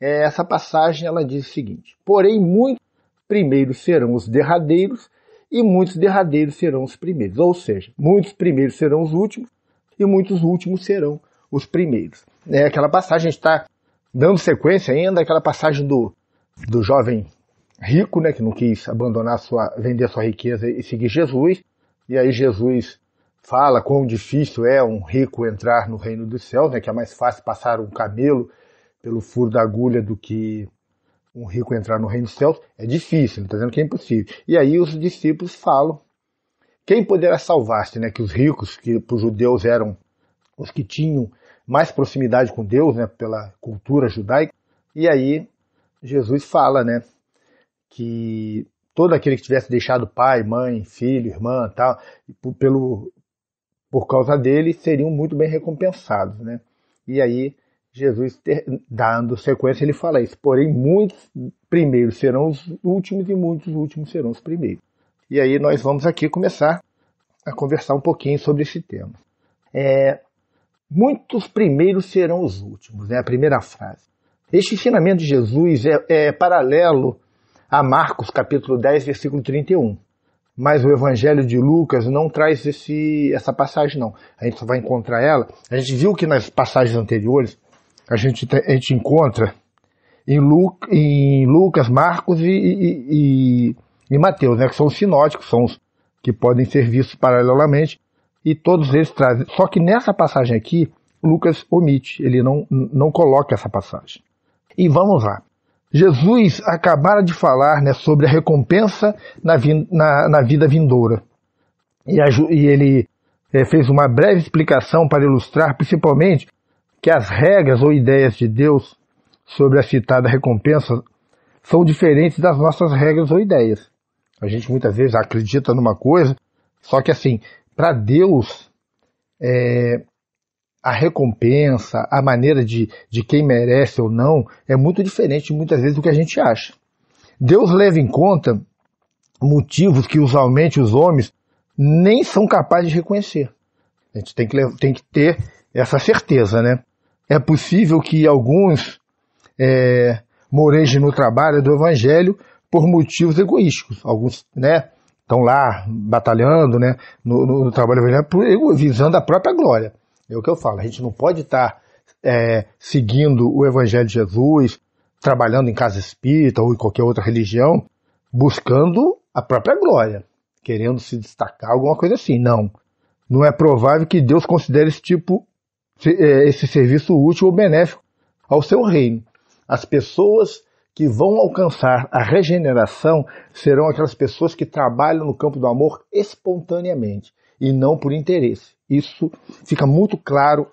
é, essa passagem ela diz o seguinte: Porém, muitos primeiros serão os derradeiros, e muitos derradeiros serão os primeiros. Ou seja, muitos primeiros serão os últimos, e muitos últimos serão os primeiros. É, aquela passagem está dando sequência ainda aquela passagem do, do jovem rico, né, que não quis abandonar sua, vender sua riqueza e seguir Jesus. E aí Jesus fala quão difícil é um rico entrar no reino dos céus, né, que é mais fácil passar um camelo pelo furo da agulha do que um rico entrar no reino dos céus, é difícil, não está dizendo que é impossível. E aí os discípulos falam, quem poderá salvar-se, né? Que os ricos, que para os judeus eram os que tinham mais proximidade com Deus, né? Pela cultura judaica. E aí Jesus fala, né? Que todo aquele que tivesse deixado pai, mãe, filho, irmã, tal, pelo por causa dele seriam muito bem recompensados, né? E aí Jesus ter, dando sequência, ele fala isso. Porém, muitos primeiros serão os últimos e muitos últimos serão os primeiros. E aí nós vamos aqui começar a conversar um pouquinho sobre esse tema. É, muitos primeiros serão os últimos, é a primeira frase. Este ensinamento de Jesus é, é paralelo a Marcos capítulo 10, versículo 31. Mas o Evangelho de Lucas não traz esse, essa passagem, não. A gente só vai encontrar ela. A gente viu que nas passagens anteriores a gente, a gente encontra em, Lu, em Lucas, Marcos e, e, e, Mateus, né, que são os sinóticos, são os que podem ser vistos paralelamente, e todos eles trazem. Só que nessa passagem aqui, Lucas omite, ele não, não coloca essa passagem. E vamos lá. Jesus acabara de falar né, sobre a recompensa na, na, na vida vindoura. E, a, e ele é, fez uma breve explicação para ilustrar, principalmente, que as regras ou ideias de Deus sobre a citada recompensa são diferentes das nossas regras ou ideias. A gente muitas vezes acredita numa coisa, só que assim, para Deus, é, a recompensa, a maneira de, de quem merece ou não, é muito diferente muitas vezes do que a gente acha. Deus leva em conta motivos que usualmente os homens nem são capazes de reconhecer. A gente tem que, tem que ter essa certeza, né? É possível que alguns é, morejem no trabalho do Evangelho por motivos egoísticos. Alguns né, estão lá batalhando né, no, no, no trabalho do Evangelho visando a própria glória. É o que eu falo, a gente não pode estar tá, é, seguindo o Evangelho de Jesus, trabalhando em casa espírita ou em qualquer outra religião, buscando a própria glória, querendo se destacar, alguma coisa assim. Não. Não é provável que Deus considere esse tipo é, esse serviço útil ou benéfico ao seu reino. As pessoas que vão alcançar a regeneração serão aquelas pessoas que trabalham no campo do amor espontaneamente e não por interesse. Isso fica muito claro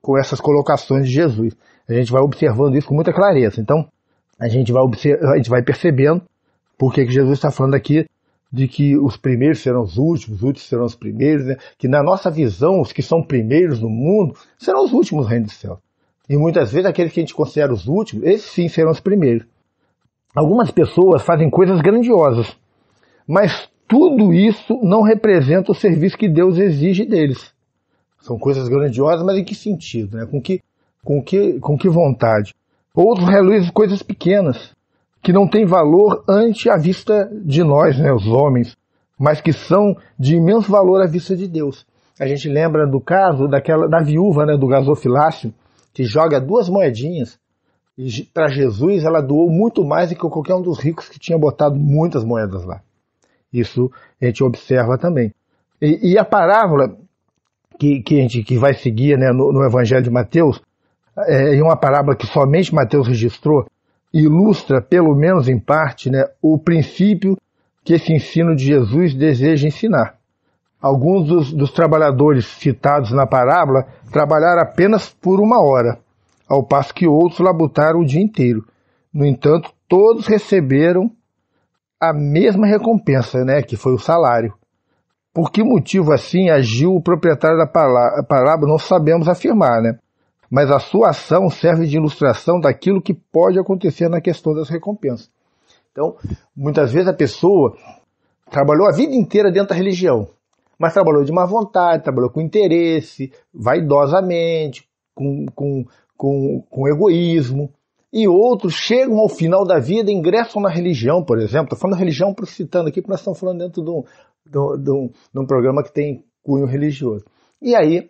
com essas colocações de Jesus. A gente vai observando isso com muita clareza. Então, a gente vai, a gente vai percebendo porque que Jesus está falando aqui de que os primeiros serão os últimos, os últimos serão os primeiros, né? que na nossa visão, os que são primeiros no mundo serão os últimos no reino do céu. E muitas vezes aqueles que a gente considera os últimos, esses sim serão os primeiros. Algumas pessoas fazem coisas grandiosas, mas tudo isso não representa o serviço que Deus exige deles. São coisas grandiosas, mas em que sentido? Né? Com, que, com, que, com que vontade? Outros realizam coisas pequenas, que não têm valor ante a vista de nós, né, os homens, mas que são de imenso valor à vista de Deus. A gente lembra do caso daquela da viúva, né, do gasofilácio, que joga duas moedinhas e para Jesus ela doou muito mais do que qualquer um dos ricos que tinha botado muitas moedas lá. Isso a gente observa também. E, e a parábola que, que, a gente que vai seguir né, no, no Evangelho de Mateus é, é uma parábola que somente Mateus registrou, ilustra, pelo menos em parte, né, o princípio que esse ensino de Jesus deseja ensinar. Alguns dos, dos trabalhadores citados na parábola trabalharam apenas por uma hora, ao passo que outros labutaram o dia inteiro. No entanto, todos receberam a mesma recompensa, né, que foi o salário. Por que motivo assim agiu o proprietário da parábola, não sabemos afirmar, né? mas a sua ação serve de ilustração daquilo que pode acontecer na questão das recompensas. Então, muitas vezes a pessoa trabalhou a vida inteira dentro da religião, mas trabalhou de má vontade, trabalhou com interesse, vaidosamente, com, com, com, com egoísmo. E outros chegam ao final da vida, ingressam na religião, por exemplo. Estou falando religião, citando aqui, porque nós estamos falando dentro de um, de um, de um programa que tem cunho religioso. E aí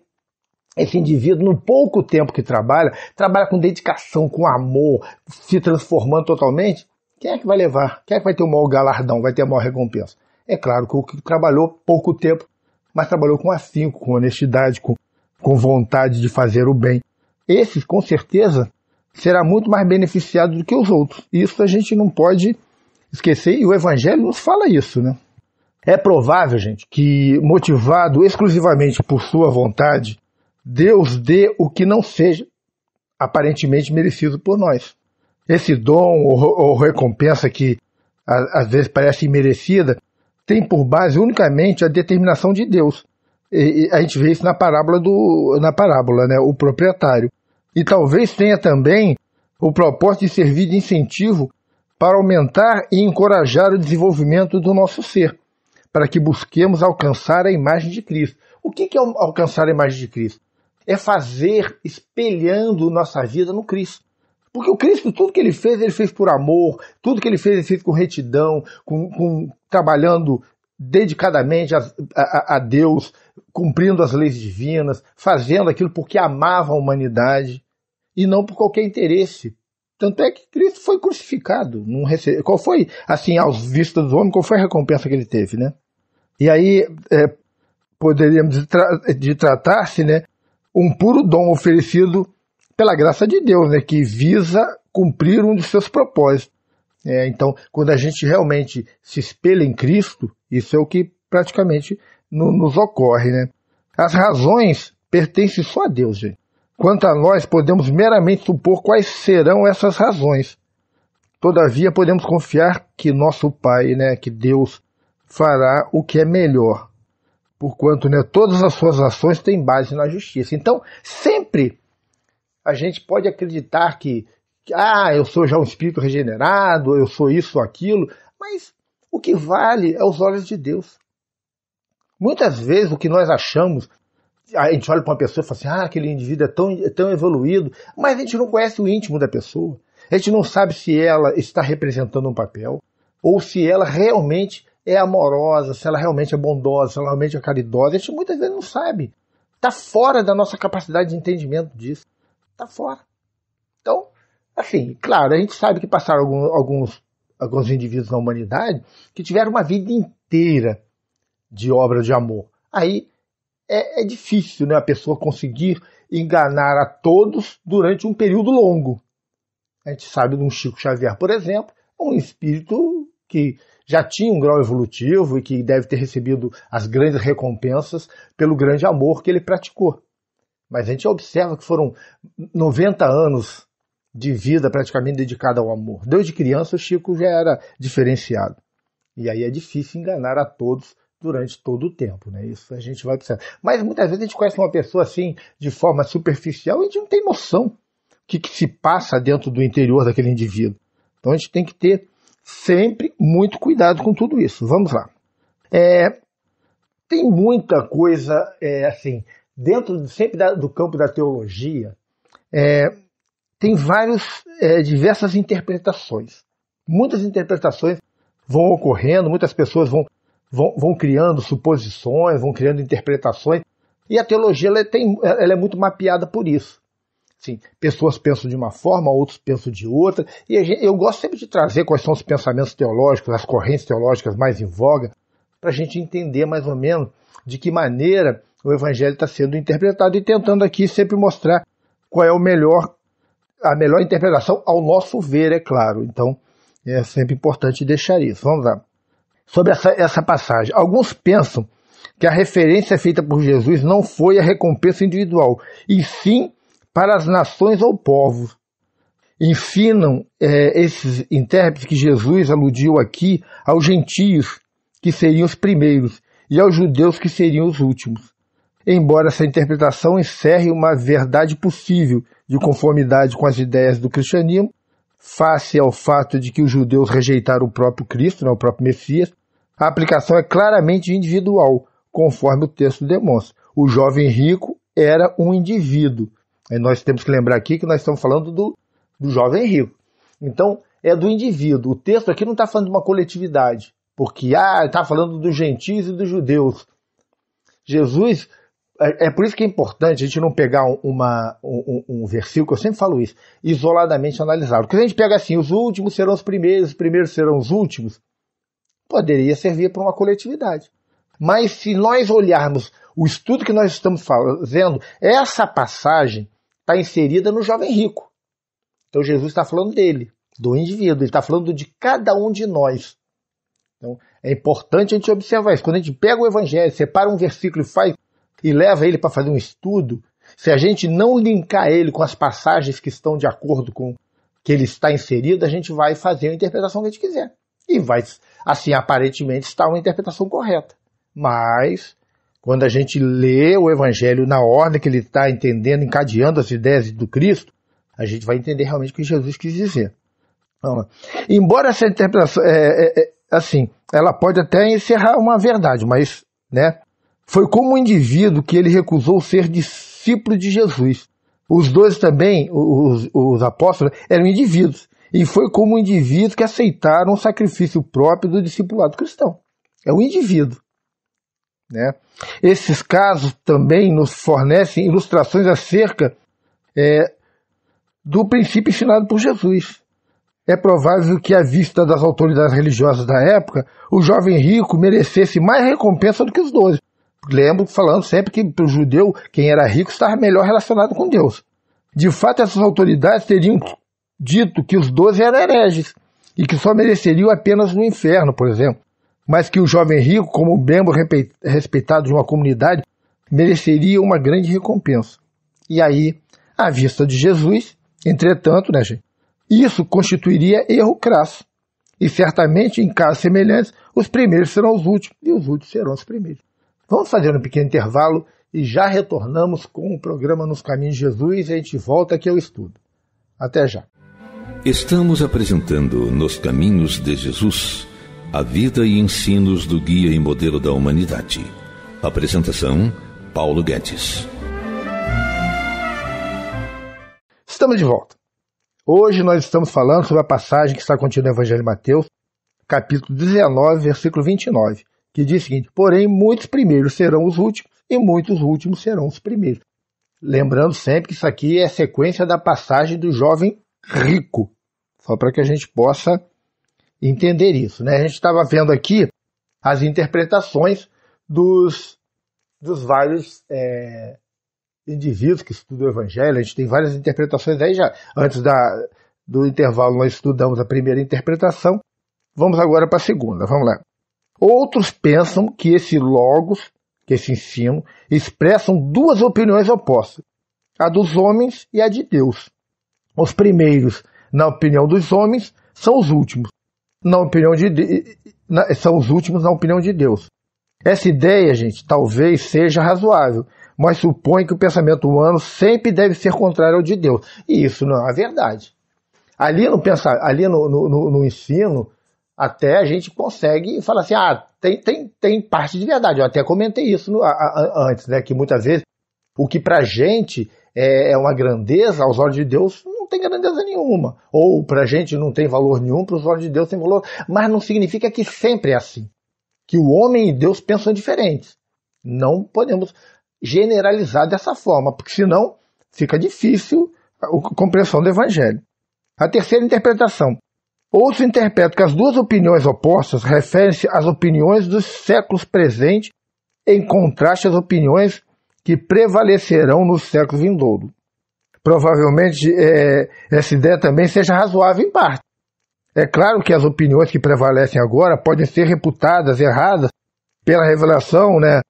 esse indivíduo, no pouco tempo que trabalha, trabalha com dedicação, com amor, se transformando totalmente, quem é que vai levar? Quem é que vai ter o maior galardão, vai ter a maior recompensa? É claro que o que trabalhou pouco tempo, mas trabalhou com afinco, com honestidade, com, com vontade de fazer o bem. Esse, com certeza, será muito mais beneficiado do que os outros. Isso a gente não pode esquecer, e o Evangelho nos fala isso, né? É provável, gente, que motivado exclusivamente por sua vontade, Deus dê o que não seja aparentemente merecido por nós. Esse dom ou, recompensa que às vezes parece merecida tem por base unicamente a determinação de Deus. E a gente vê isso na parábola do na parábola, né, o proprietário. E talvez tenha também o propósito de servir de incentivo para aumentar e encorajar o desenvolvimento do nosso ser, para que busquemos alcançar a imagem de Cristo. O que é alcançar a imagem de Cristo? é fazer espelhando nossa vida no Cristo. Porque o Cristo, tudo que ele fez, ele fez por amor, tudo que ele fez, ele fez com retidão, com, com trabalhando dedicadamente a, a, a, Deus, cumprindo as leis divinas, fazendo aquilo porque amava a humanidade e não por qualquer interesse. Tanto é que Cristo foi crucificado. Não recebe, qual foi, assim, aos vistos dos homens, qual foi a recompensa que ele teve, né? E aí, é, poderíamos de, tra de tratar-se, né, um puro dom oferecido pela graça de Deus, né, que visa cumprir um de seus propósitos. É, então, quando a gente realmente se espelha em Cristo, isso é o que praticamente no, nos ocorre. Né? As razões pertencem só a Deus. Gente. Quanto a nós, podemos meramente supor quais serão essas razões. Todavia, podemos confiar que nosso Pai, né, que Deus, fará o que é melhor porquanto né, todas as suas ações têm base na justiça. Então, sempre a gente pode acreditar que, que ah, eu sou já um espírito regenerado, eu sou isso, ou aquilo, mas o que vale é os olhos de Deus. Muitas vezes o que nós achamos, a gente olha para uma pessoa e fala assim, ah, aquele indivíduo é tão, é tão evoluído, mas a gente não conhece o íntimo da pessoa. A gente não sabe se ela está representando um papel ou se ela realmente é amorosa, se ela realmente é bondosa, se ela realmente é caridosa. A gente muitas vezes não sabe. Está fora da nossa capacidade de entendimento disso. Está fora. Então, assim, claro, a gente sabe que passaram alguns, alguns, alguns indivíduos na humanidade que tiveram uma vida inteira de obra de amor. Aí é, é difícil né, a pessoa conseguir enganar a todos durante um período longo. A gente sabe de um Chico Xavier, por exemplo, um espírito que já tinha um grau evolutivo e que deve ter recebido as grandes recompensas pelo grande amor que ele praticou. Mas a gente observa que foram 90 anos de vida praticamente dedicada ao amor. Desde criança, o Chico já era diferenciado. E aí é difícil enganar a todos durante todo o tempo, né? Isso a gente vai precisar. Mas muitas vezes a gente conhece uma pessoa assim, de forma superficial, e a gente não tem noção do que, que se passa dentro do interior daquele indivíduo. Então a gente tem que ter sempre muito cuidado com tudo isso. Vamos lá. É, tem muita coisa é, assim dentro sempre da, do campo da teologia. É, tem várias é, diversas interpretações. Muitas interpretações vão ocorrendo, muitas pessoas vão, vão, vão criando suposições, vão criando interpretações. E a teologia ela é, tem, ela é muito mapeada por isso. Sim, pessoas pensam de uma forma, outros pensam de outra. E gente, eu gosto sempre de trazer quais são os pensamentos teológicos, as correntes teológicas mais em voga, para a gente entender mais ou menos de que maneira o evangelho está sendo interpretado e tentando aqui sempre mostrar qual é o melhor, a melhor interpretação ao nosso ver, é claro. Então é sempre importante deixar isso. Vamos lá. Sobre essa, essa passagem, alguns pensam que a referência feita por Jesus não foi a recompensa individual, e sim para as nações ou povos. Ensinam é, esses intérpretes que Jesus aludiu aqui aos gentios, que seriam os primeiros, e aos judeus, que seriam os últimos. Embora essa interpretação encerre uma verdade possível de conformidade com as ideias do cristianismo, face ao fato de que os judeus rejeitaram o próprio Cristo, né, o próprio Messias, a aplicação é claramente individual, conforme o texto demonstra. O jovem rico era um indivíduo, nós temos que lembrar aqui que nós estamos falando do, do jovem rico. Então, é do indivíduo. O texto aqui não está falando de uma coletividade, porque ah, está falando dos gentios e dos judeus. Jesus, é, é, por isso que é importante a gente não pegar uma, um, um, um versículo, que eu sempre falo isso, isoladamente analisado. Porque se a gente pega assim, os últimos serão os primeiros, os primeiros serão os últimos, poderia servir para uma coletividade. Mas se nós olharmos o estudo que nós estamos fazendo, essa passagem está inserida no jovem rico. Então Jesus está falando dele, do indivíduo, ele está falando de cada um de nós. Então é importante a gente observar isso. Quando a gente pega o evangelho, separa um versículo e faz e leva ele para fazer um estudo, se a gente não linkar ele com as passagens que estão de acordo com que ele está inserido, a gente vai fazer a interpretação que a gente quiser. E vai, assim, aparentemente está uma interpretação correta. Mas quando a gente lê o Evangelho na ordem que ele está entendendo, encadeando as ideias do Cristo, a gente vai entender realmente o que Jesus quis dizer. Então, embora essa interpretação, é, é, é, assim, ela pode até encerrar uma verdade, mas, né, foi como um indivíduo que ele recusou ser discípulo de Jesus. Os dois também, os, os apóstolos, eram indivíduos. E foi como um indivíduo que aceitaram o sacrifício próprio do discipulado cristão. É o um indivíduo. Né? Esses casos também nos fornecem ilustrações acerca é, do princípio ensinado por Jesus. É provável que, à vista das autoridades religiosas da época, o jovem rico merecesse mais recompensa do que os doze. Lembro falando sempre que, para o judeu, quem era rico estava melhor relacionado com Deus. De fato, essas autoridades teriam dito que os doze eram hereges e que só mereceriam apenas no inferno, por exemplo mas que o jovem rico, como membro respeitado de uma comunidade, mereceria uma grande recompensa. E aí, à vista de Jesus, entretanto, né, gente, isso constituiria erro crasso. E certamente, em casos semelhantes, os primeiros serão os últimos e os últimos serão os primeiros. Vamos fazer um pequeno intervalo e já retornamos com o programa Nos Caminhos de Jesus e a gente volta aqui ao estudo. Até já. Estamos apresentando Nos Caminhos de Jesus a vida e ensinos do guia e modelo da humanidade. Apresentação: Paulo Guedes. Estamos de volta. Hoje nós estamos falando sobre a passagem que está contida no Evangelho de Mateus, capítulo 19, versículo 29, que diz o seguinte: Porém, muitos primeiros serão os últimos, e muitos últimos serão os primeiros. Lembrando sempre que isso aqui é sequência da passagem do jovem rico, só para que a gente possa entender isso. Né? A gente estava vendo aqui as interpretações dos, dos vários é, indivíduos que estudam o Evangelho. A gente tem várias interpretações aí já. Antes da, do intervalo, nós estudamos a primeira interpretação. Vamos agora para a segunda. Vamos lá. Outros pensam que esse logos, que esse ensino, expressam duas opiniões opostas: a dos homens e a de Deus. Os primeiros, na opinião dos homens, são os últimos na opinião de na, são os últimos na opinião de Deus. Essa ideia, gente, talvez seja razoável, mas supõe que o pensamento humano sempre deve ser contrário ao de Deus. E isso não é verdade. Ali no pensar, ali no, no, no ensino, até a gente consegue falar assim, ah, tem, tem, tem parte de verdade. Eu até comentei isso no, a, a, antes, né? Que muitas vezes o que para gente é, é uma grandeza aos olhos de Deus tem grandeza nenhuma. Ou para a gente não tem valor nenhum, para os olhos de Deus tem valor. Mas não significa que sempre é assim. Que o homem e Deus pensam diferentes. Não podemos generalizar dessa forma, porque senão fica difícil a compreensão do Evangelho. A terceira interpretação. Outros interpretam que as duas opiniões opostas referem-se às opiniões dos séculos presentes, em contraste às opiniões que prevalecerão no século vindouro provavelmente é, essa ideia também seja razoável em parte. É claro que as opiniões que prevalecem agora podem ser reputadas erradas pela revelação né,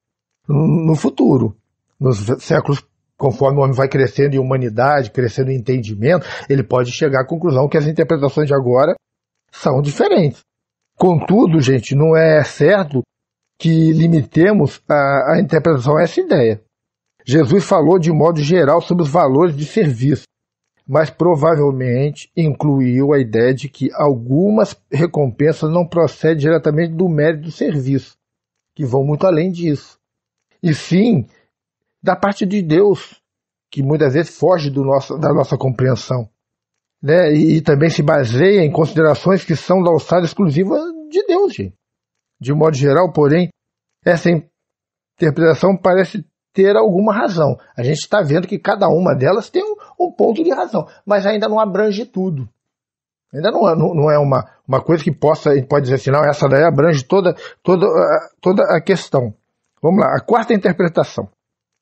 no futuro, nos séculos conforme o homem vai crescendo em humanidade, crescendo em entendimento, ele pode chegar à conclusão que as interpretações de agora são diferentes. Contudo, gente, não é certo que limitemos a, a interpretação a essa ideia. Jesus falou de modo geral sobre os valores de serviço, mas provavelmente incluiu a ideia de que algumas recompensas não procedem diretamente do mérito do serviço, que vão muito além disso, e sim da parte de Deus, que muitas vezes foge nosso, da nossa compreensão. Né? E, e, também se baseia em considerações que são da alçada exclusiva de Deus. Gente. De modo geral, porém, essa interpretação parece ter alguma razão. A gente está vendo que cada uma delas tem um, um, ponto de razão, mas ainda não abrange tudo. Ainda não, é, não, não é uma, uma coisa que possa pode dizer assim, não, essa daí abrange toda, toda, toda a questão. Vamos lá, a quarta interpretação.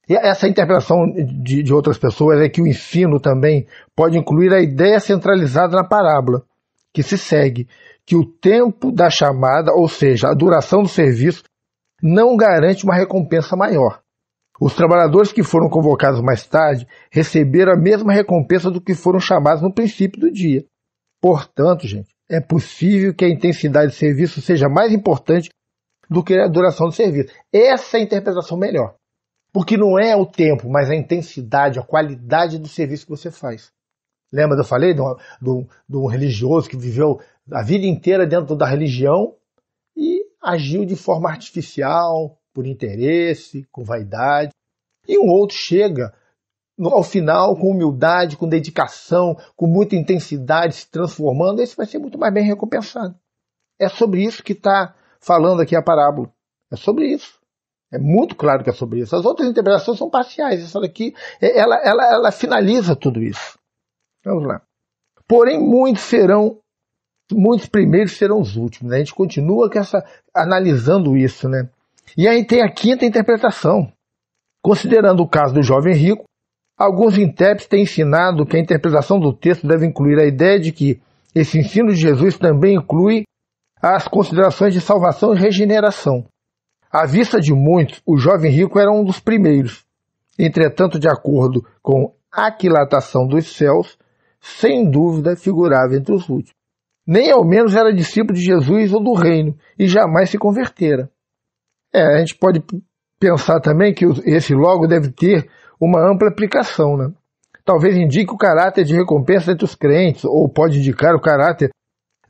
E essa interpretação de, de outras pessoas é que o ensino também pode incluir a ideia centralizada na parábola, que se segue, que o tempo da chamada, ou seja, a duração do serviço, não garante uma recompensa maior. Os trabalhadores que foram convocados mais tarde receberam a mesma recompensa do que foram chamados no princípio do dia. Portanto, gente, é possível que a intensidade de serviço seja mais importante do que a duração do serviço. Essa é a interpretação melhor. Porque não é o tempo, mas a intensidade, a qualidade do serviço que você faz. Lembra que eu falei de um, de, um, de um, religioso que viveu a vida inteira dentro da religião e agiu de forma artificial, por interesse, com vaidade. E um outro chega ao final com humildade, com dedicação, com muita intensidade, se transformando, esse vai ser muito mais bem recompensado. É sobre isso que está falando aqui a parábola. É sobre isso. É muito claro que é sobre isso. As outras interpretações são parciais. Essa daqui, é, ela, ela, ela finaliza tudo isso. Vamos lá. Porém, muitos serão, muitos primeiros serão os últimos. Né? A gente continua com essa, analisando isso, né? E aí tem a quinta interpretação. Considerando o caso do jovem rico, alguns intérpretes têm ensinado que a interpretação do texto deve incluir a ideia de que esse ensino de Jesus também inclui as considerações de salvação e regeneração. À vista de muitos, o jovem rico era um dos primeiros. Entretanto, de acordo com a aquilatação dos céus, sem dúvida figurava entre os últimos. Nem ao menos era discípulo de Jesus ou do reino, e jamais se convertera. É, a gente pode pensar também que esse logo deve ter uma ampla aplicação, né? Talvez indique o caráter de recompensa entre os crentes, ou pode indicar o caráter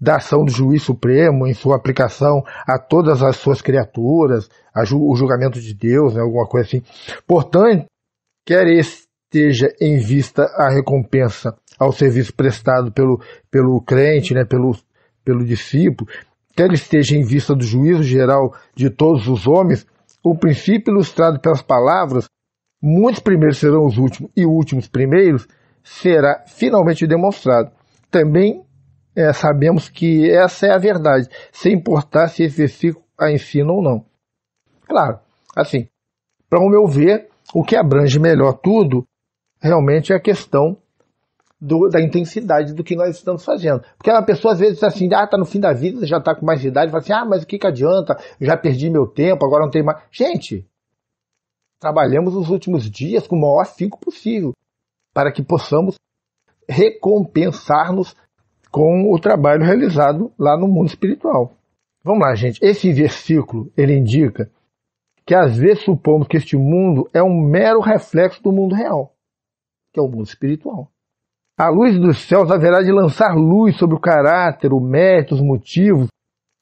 da ação do juiz supremo em sua aplicação a todas as suas criaturas, ju o julgamento de Deus, né, alguma coisa assim. Portanto, quer esteja em vista a recompensa ao serviço prestado pelo, pelo crente, né, pelo, pelo discípulo, quer esteja em vista do juízo geral de todos os homens, o princípio ilustrado pelas palavras, muitos primeiros serão os últimos e últimos primeiros, será finalmente demonstrado. Também é, sabemos que essa é a verdade, sem importar se esse versículo a ensina ou não. Claro, assim, para o meu ver, o que abrange melhor tudo realmente é a questão do, da intensidade do que nós estamos fazendo. Porque uma pessoa às vezes diz assim, ah, tá no fim da vida, já tá com mais idade, fala assim, ah, mas o que, que adianta? já perdi meu tempo, agora não tem mais. Gente, trabalhamos os últimos dias com o maior afinco possível, para que possamos recompensar-nos com o trabalho realizado lá no mundo espiritual. Vamos lá, gente. Esse versículo ele indica que às vezes supomos que este mundo é um mero reflexo do mundo real, que é o mundo espiritual. A luz dos céus haverá de lançar luz sobre o caráter, o mérito, os motivos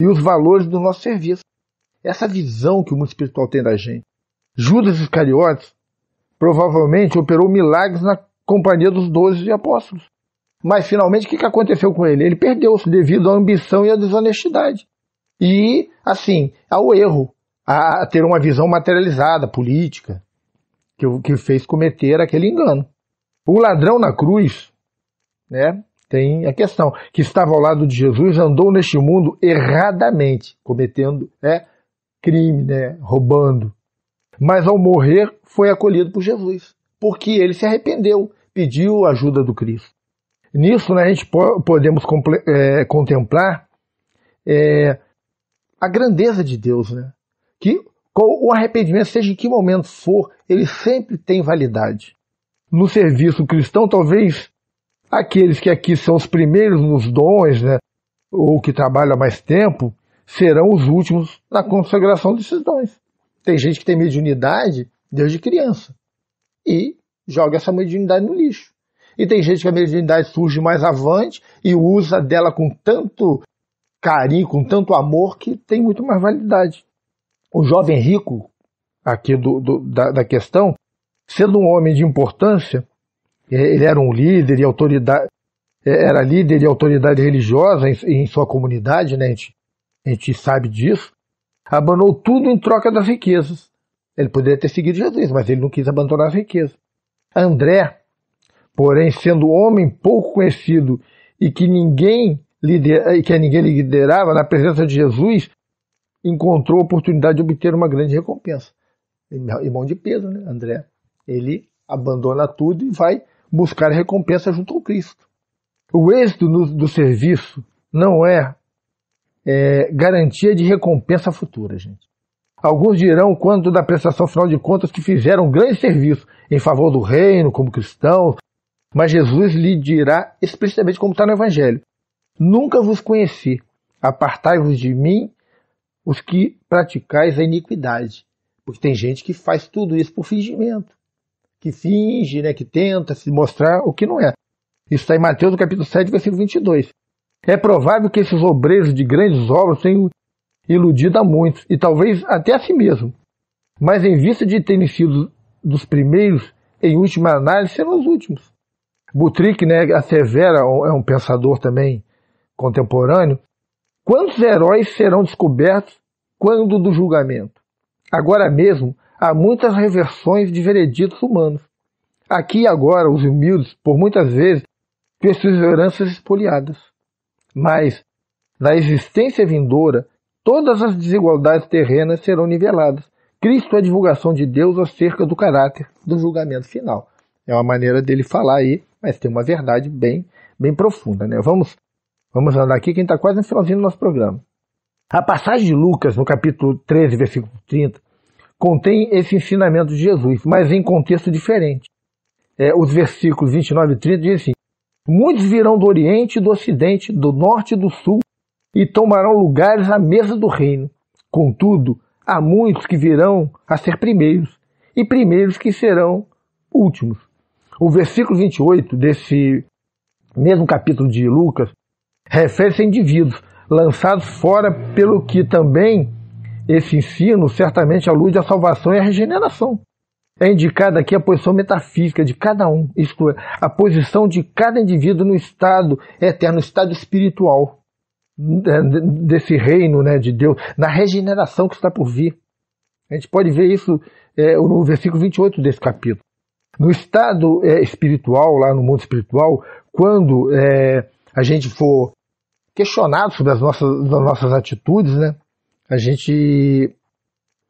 e os valores do nosso serviço. Essa visão que o mundo espiritual tem da gente. Judas Iscariotes provavelmente operou milagres na companhia dos doze apóstolos. Mas finalmente o que aconteceu com ele? Ele perdeu-se devido à ambição e à desonestidade. E, assim, ao erro, a ter uma visão materializada, política, que, que fez cometer aquele engano. O ladrão na cruz né? Tem a questão que estava ao lado de Jesus, andou neste mundo erradamente, cometendo né, crime, né, roubando. Mas ao morrer foi acolhido por Jesus, porque ele se arrependeu, pediu a ajuda do Cristo. Nisso, né, a gente podemos é, contemplar é, a grandeza de Deus, né? Que o arrependimento, seja em que momento for, ele sempre tem validade. No serviço cristão, talvez Aqueles que aqui são os primeiros nos dons, né, ou que trabalham há mais tempo, serão os últimos na consagração desses dons. Tem gente que tem mediunidade desde criança e joga essa mediunidade no lixo. E tem gente que a mediunidade surge mais avante e usa dela com tanto carinho, com tanto amor, que tem muito mais validade. O jovem rico, aqui do, do da, da questão, sendo um homem de importância, ele era um líder e autoridade, é, era líder e autoridade religiosa em, em sua comunidade, né? A gente, a gente sabe disso. Abandonou tudo em troca das riquezas. Ele poderia ter seguido Jesus, mas ele não quis abandonar as riquezas. André, porém, sendo homem pouco conhecido e que ninguém e que ninguém liderava na presença de Jesus, encontrou a oportunidade de obter uma grande recompensa. Irmão de Pedro, né? André, ele abandona tudo e vai buscar recompensa junto ao Cristo. O êxito no, do serviço não é, é garantia de recompensa futura, gente. Alguns dirão, quando da prestação final de contas, que fizeram um grande serviço em favor do reino, como cristãos, mas Jesus lhe dirá explicitamente como está no Evangelho: Nunca vos conheci, apartai-vos de mim, os que praticais a iniquidade. Porque tem gente que faz tudo isso por fingimento que finge, né, que tenta se mostrar o que não é. Isso está em Mateus capítulo 7, versículo 22. É provável que esses obreiros de grandes obras tenham iludido a muitos, e talvez até a si mesmo. Mas em vista de terem sido dos primeiros, em última análise, serão os últimos. Butrick, né, assevera, é um pensador também contemporâneo, quantos heróis serão descobertos quando do julgamento? Agora mesmo, há muitas reversões de vereditos humanos. Aqui e agora, os humildes, por muitas vezes, têm suas heranças espoliadas. Mas, na existência vindoura, todas as desigualdades terrenas serão niveladas. Cristo é a divulgação de Deus acerca do caráter do julgamento final. É uma maneira dele falar aí, mas tem uma verdade bem, bem profunda. Né? Vamos, vamos andar aqui, quem está quase no finalzinho do nosso programa. A passagem de Lucas, no capítulo 13, versículo 30, contém esse ensinamento de Jesus, mas em contexto diferente. É, os versículos 29 e 30 dizem assim: Muitos virão do Oriente e do Ocidente, do Norte e do Sul, e tomarão lugares à mesa do reino. Contudo, há muitos que virão a ser primeiros, e primeiros que serão últimos. O versículo 28 desse mesmo capítulo de Lucas refere-se a indivíduos lançados fora pelo que também esse ensino certamente alude à salvação e à regeneração. É indicada aqui a posição metafísica de cada um, isto é, a posição de cada indivíduo no estado eterno, estado espiritual né, desse reino né, de Deus, na regeneração que está por vir. A gente pode ver isso é, no versículo 28 desse capítulo. No estado é, espiritual, lá no mundo espiritual, quando é, a gente for questionado sobre as nossas, as nossas atitudes, né, a gente.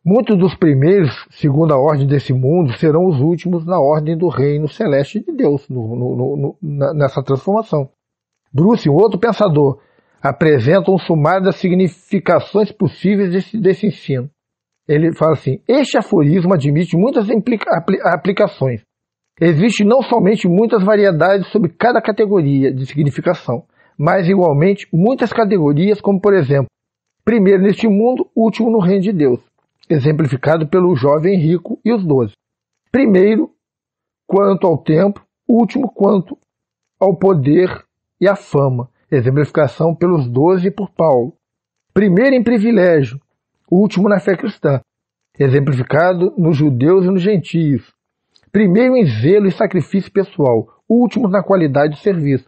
Muitos dos primeiros, segundo a ordem desse mundo, serão os últimos na ordem do reino celeste de Deus, no, no, no, nessa transformação. Bruce, um outro pensador, apresenta um sumário das significações possíveis desse, desse ensino. Ele fala assim: este aforismo admite muitas implica, aplicações. Existem não somente muitas variedades sobre cada categoria de significação, mas igualmente muitas categorias, como por exemplo primeiro neste mundo, último no reino de Deus, exemplificado pelo jovem rico e os doze. Primeiro quanto ao tempo, último quanto ao poder e à fama, exemplificação pelos doze e por Paulo. Primeiro em privilégio, último na fé cristã, exemplificado nos judeus e nos gentios. Primeiro em zelo e sacrifício pessoal, último na qualidade de serviço,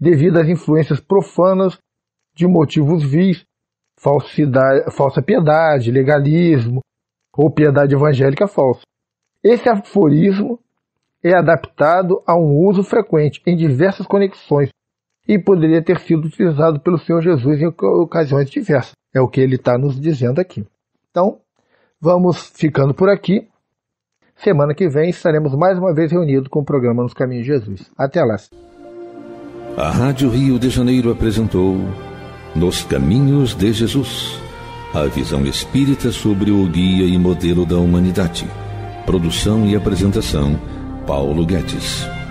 devido às influências profanas de motivos vis falsidade, falsa piedade, legalismo ou piedade evangélica falsa. Esse aforismo é adaptado a um uso frequente em diversas conexões e poderia ter sido utilizado pelo Senhor Jesus em ocasiões diversas. É o que ele está nos dizendo aqui. Então, vamos ficando por aqui. Semana que vem estaremos mais uma vez reunidos com o programa Nos Caminhos de Jesus. Até lá. A Rádio Rio de Janeiro apresentou. Nos Caminhos de Jesus A visão espírita sobre o guia e modelo da humanidade. Produção e apresentação: Paulo Guedes.